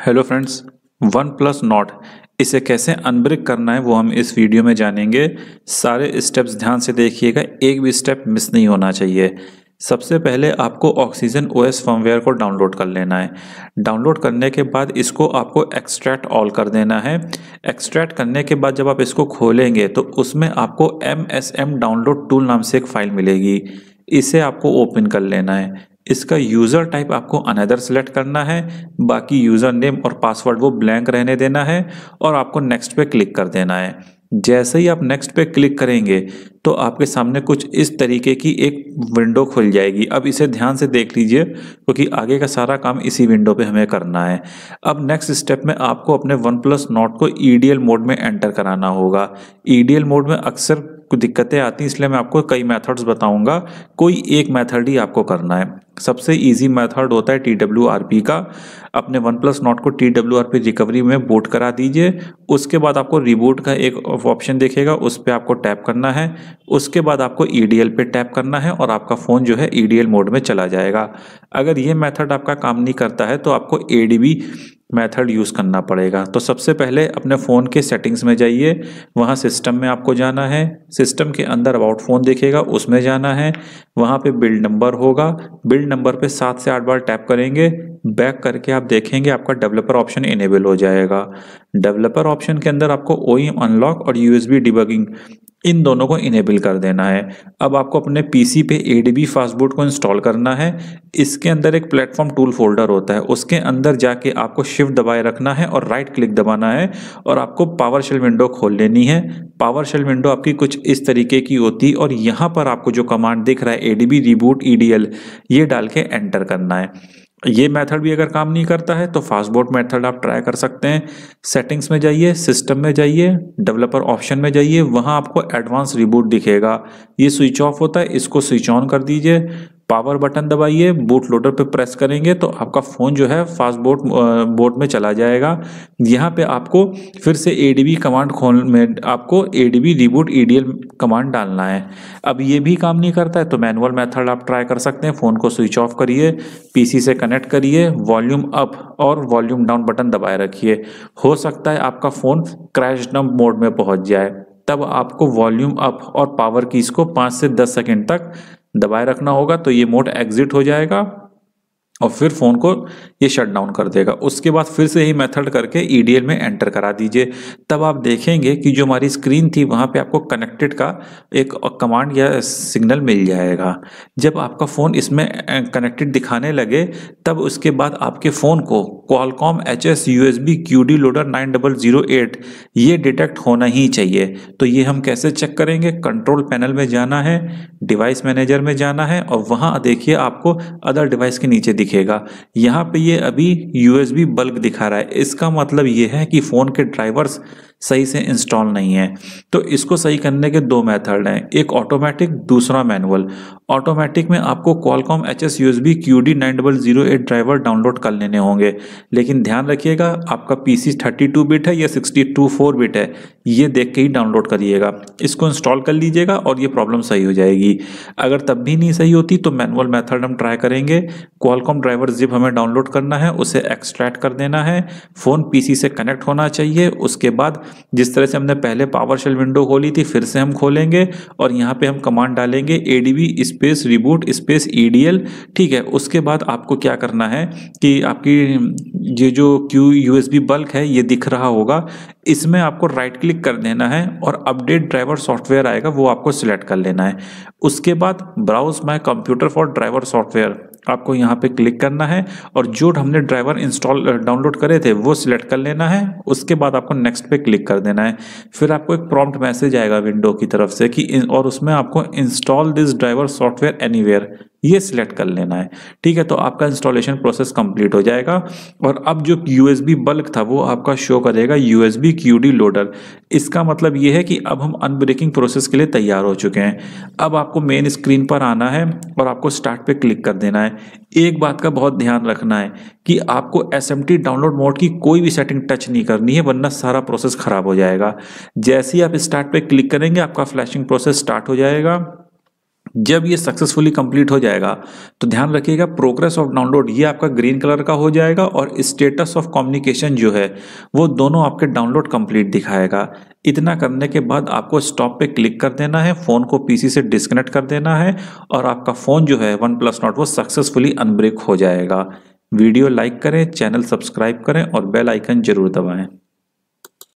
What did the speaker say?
hello friends OnePlus Nord इसे कैसे अनब्रेक करना है वो हम इस वीडियो में जानेंगे सारे स्टेप्स ध्यान से देखिएगा एक भी स्टेप मिस नहीं होना चाहिए सबसे पहले आपको ऑक्सीजन ओएस फर्मवेयर को डाउनलोड कर लेना है डाउनलोड करने के बाद इसको आपको एक्सट्रैक्ट ऑल कर देना है एक्सट्रैक्ट करने के बाद जब आप इसको खोलेंगे तो उसमें आपको एम डाउनलोड टूल नाम से एक फ़ाइल मिलेगी इसे आपको ओपन कर लेना है इसका यूज़र टाइप आपको अनदर सेलेक्ट करना है बाकी यूज़र नेम और पासवर्ड वो ब्लैंक रहने देना है और आपको नेक्स्ट पे क्लिक कर देना है जैसे ही आप नेक्स्ट पे क्लिक करेंगे तो आपके सामने कुछ इस तरीके की एक विंडो खुल जाएगी अब इसे ध्यान से देख लीजिए क्योंकि तो आगे का सारा काम इसी विंडो पे हमें करना है अब नेक्स्ट स्टेप में आपको अपने वन प्लस नोट को ई e मोड में एंटर कराना होगा ई e मोड में अक्सर कुछ दिक्कतें आती हैं इसलिए मैं आपको कई मेथड्स बताऊंगा कोई एक मेथड ही आपको करना है सबसे इजी मेथड होता है टी डब्ल्यू आर पी का अपने वन प्लस नॉट को T W R P recovery में बूट करा दीजिए उसके बाद आपको रिबूट का एक ऑप्शन देखेगा उस पर आपको टैप करना है उसके बाद आपको ई डी एल पे टैप करना है और आपका फ़ोन जो है ई डी एल मोड में चला जाएगा अगर ये मेथड आपका काम नहीं करता है तो आपको A D B method use करना पड़ेगा तो सबसे पहले अपने फ़ोन के सेटिंग्स में जाइए वहाँ सिस्टम में आपको जाना है सिस्टम के अंदर अबाउट फ़ोन देखेगा उसमें जाना है वहाँ पे बिल्ड नंबर होगा बिल्ड नंबर पे सात से आठ बार टैप करेंगे बैक करके आप देखेंगे आपका डेवलपर ऑप्शन इनेबल हो जाएगा डेवलपर ऑप्शन के अंदर आपको ओ अनलॉक e और यूएसबी डिबगिंग इन दोनों को इनेबल कर देना है अब आपको अपने पीसी पे ए डी फास्टबूट को इंस्टॉल करना है इसके अंदर एक प्लेटफॉर्म टूल फोल्डर होता है उसके अंदर जाके आपको शिफ्ट दबाए रखना है और राइट क्लिक दबाना है और आपको पावर शेल विंडो खोल लेनी है पावर शेल विंडो आपकी कुछ इस तरीके की होती है और यहाँ पर आपको जो कमांड दिख रहा है A D B reboot E D L ये डाल के एंटर करना है ये मेथड भी अगर काम नहीं करता है तो फास्टबोट मेथड आप ट्राई कर सकते हैं सेटिंग्स में जाइए सिस्टम में जाइए डेवलपर ऑप्शन में जाइए वहाँ आपको एडवांस रिबूट दिखेगा ये स्विच ऑफ होता है इसको स्विच ऑन कर दीजिए पावर बटन दबाइए बूट लोडर पे प्रेस करेंगे तो आपका फ़ोन जो है फास्ट बोट बोट में चला जाएगा यहाँ पे आपको फिर से ए कमांड खोल में आपको A D B reboot E command डालना है अब ये भी काम नहीं करता है तो मैनुअल मेथड आप ट्राई कर सकते हैं फ़ोन को स्विच ऑफ करिए पीसी से कनेक्ट करिए वॉल्यूम अप और वॉल्यूम डाउन बटन दबाए रखिए हो सकता है आपका फ़ोन क्रैश डम मोड में पहुँच जाए तब आपको वॉल्यूम अप और पावर की इसको पाँच से दस सेकेंड तक दबाए रखना होगा तो ये मोड एग्जिट हो जाएगा और फिर फ़ोन को ये शट डाउन कर देगा उसके बाद फिर से ही मेथड करके ई e में एंटर करा दीजिए तब आप देखेंगे कि जो हमारी स्क्रीन थी वहाँ पे आपको कनेक्टेड का एक कमांड या सिग्नल मिल जाएगा जब आपका फ़ोन इसमें कनेक्टेड दिखाने लगे तब उसके बाद आपके फ़ोन को Qualcomm H S U S B Q D loader nine double zero eight ये डिटेक्ट होना ही चाहिए तो ये हम कैसे चेक करेंगे कंट्रोल पैनल में जाना है डिवाइस मैनेजर में जाना है और वहाँ देखिए आपको अदर डिवाइस के नीचे दिखेगा यहाँ पे ये अभी यू एस बी बल्क दिखा रहा है इसका मतलब ये है कि फ़ोन के ड्राइवर्स सही से इंस्टॉल नहीं है तो इसको सही करने के दो मेथड हैं एक ऑटोमेटिक दूसरा मैनुअल ऑटोमेटिक में आपको Qualcomm H S U S B Q D nine double zero eight driver download कर लेने होंगे लेकिन ध्यान रखिएगा आपका P C thirty two bit है या सिक्सटी टू फोर बिट है ये देख के ही डाउनलोड करिएगा इसको इंस्टॉल कर लीजिएगा और ये प्रॉब्लम सही हो जाएगी अगर तब भी नहीं सही होती तो मैनुअल मैथड हम ट्राई करेंगे कॉलकॉम ड्राइवर जिप हमें डाउनलोड करना है उसे एक्सट्रैक्ट कर देना है फ़ोन सी से कनेक्ट होना चाहिए उसके बाद जिस तरह से हमने पहले पावर शेल विंडो खोली थी फिर से हम खोलेंगे और यहाँ पे हम कमांड डालेंगे A space reboot space E ठीक है उसके बाद आपको क्या करना है कि आपकी हम्म, ये जो क्यू बी बल्क है ये दिख रहा होगा इसमें आपको राइट क्लिक कर देना है और अपडेट ड्राइवर सॉफ्टवेयर आएगा वो आपको सिलेक्ट कर लेना है उसके बाद browse my computer for driver software आपको यहाँ पे क्लिक करना है और जो हमने ड्राइवर इंस्टॉल डाउनलोड करे थे वो सिलेक्ट कर लेना है उसके बाद आपको नेक्स्ट पे क्लिक कर देना है फिर आपको एक प्रॉम्प्ट मैसेज आएगा विंडो की तरफ से कि और उसमें आपको install this driver software anywhere ये सिलेक्ट कर लेना है ठीक है तो आपका इंस्टॉलेशन प्रोसेस कंप्लीट हो जाएगा और अब जो यू एस बल्क था वो आपका शो करेगा यू एस बी लोडर इसका मतलब ये है कि अब हम अनब्रेकिंग प्रोसेस के लिए तैयार हो चुके हैं अब आपको मेन स्क्रीन पर आना है और आपको स्टार्ट पे क्लिक कर देना है एक बात का बहुत ध्यान रखना है कि आपको एस डाउनलोड मोड की कोई भी सेटिंग टच नहीं करनी है वरना सारा प्रोसेस ख़राब हो जाएगा जैसे ही आप स्टार्ट पे क्लिक करेंगे आपका फ्लैशिंग प्रोसेस स्टार्ट हो जाएगा जब ये सक्सेसफुली कंप्लीट हो जाएगा तो ध्यान रखिएगा प्रोग्रेस ऑफ डाउनलोड ये आपका ग्रीन कलर का हो जाएगा और स्टेटस ऑफ कम्युनिकेशन जो है वो दोनों आपके डाउनलोड कंप्लीट दिखाएगा इतना करने के बाद आपको स्टॉप पे क्लिक कर देना है फ़ोन को पीसी से डिस्कनेक्ट कर देना है और आपका फ़ोन जो है वन प्लस नॉट वो सक्सेसफुली अनब्रेक हो जाएगा वीडियो लाइक करें चैनल सब्सक्राइब करें और बेल आइकन जरूर दबाएं